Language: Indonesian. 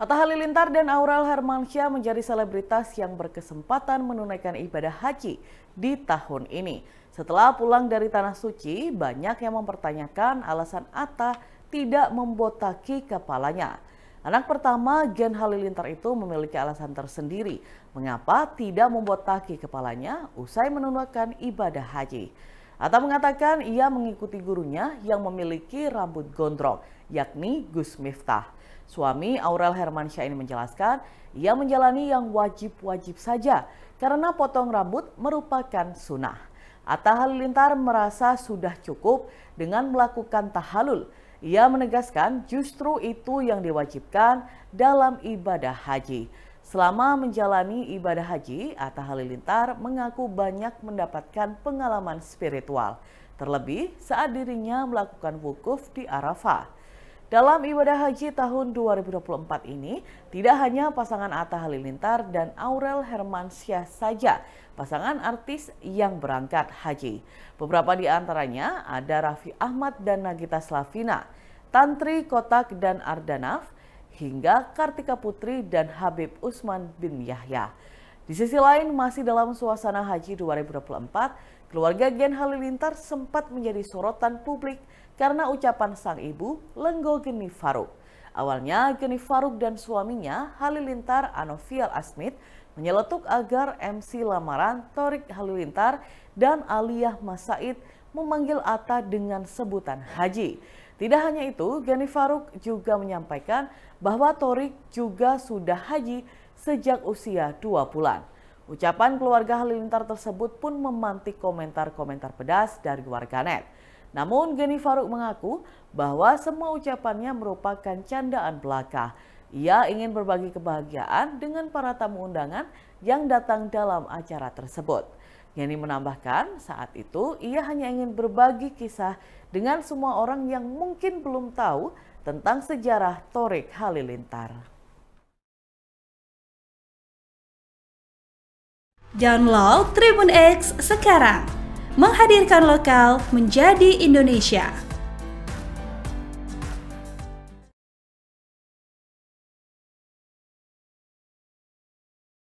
Atta Halilintar dan Aural Hermansyah menjadi selebritas yang berkesempatan menunaikan ibadah haji di tahun ini. Setelah pulang dari Tanah Suci, banyak yang mempertanyakan alasan Atta tidak membotaki kepalanya. Anak pertama Gen Halilintar itu memiliki alasan tersendiri mengapa tidak membotaki kepalanya usai menunaikan ibadah haji. Atta mengatakan ia mengikuti gurunya yang memiliki rambut gondrong, yakni Gus Miftah. Suami Aurel Hermansyah ini menjelaskan, ia menjalani yang wajib-wajib saja karena potong rambut merupakan sunnah. Atta Halilintar merasa sudah cukup dengan melakukan tahalul. Ia menegaskan justru itu yang diwajibkan dalam ibadah haji. Selama menjalani ibadah haji, Atta Halilintar mengaku banyak mendapatkan pengalaman spiritual, terlebih saat dirinya melakukan wukuf di Arafah. Dalam ibadah haji tahun 2024 ini, tidak hanya pasangan Atta Halilintar dan Aurel Hermansyah saja, pasangan artis yang berangkat haji. Beberapa di antaranya ada Raffi Ahmad dan Nagita Slavina, Tantri Kotak dan Ardanaf, hingga Kartika Putri dan Habib Usman bin Yahya. Di sisi lain, masih dalam suasana haji 2024, keluarga Gen Halilintar sempat menjadi sorotan publik karena ucapan sang ibu, Lenggo Geni Faruk. Awalnya, Geni Faruk dan suaminya, Halilintar Anovial Asmit, menyeletuk agar MC lamaran Torik Halilintar dan Aliyah Masaid memanggil Atta dengan sebutan Haji. Tidak hanya itu, Gani Faruk juga menyampaikan bahwa Torik juga sudah haji sejak usia dua bulan. Ucapan keluarga Halilintar tersebut pun memantik komentar-komentar pedas dari warganet. Namun Gani Faruk mengaku bahwa semua ucapannya merupakan candaan belaka. Ia ingin berbagi kebahagiaan dengan para tamu undangan yang datang dalam acara tersebut. Yani menambahkan, saat itu ia hanya ingin berbagi kisah dengan semua orang yang mungkin belum tahu tentang sejarah Torik Halilintar. Download Tribun X sekarang, menghadirkan lokal menjadi Indonesia.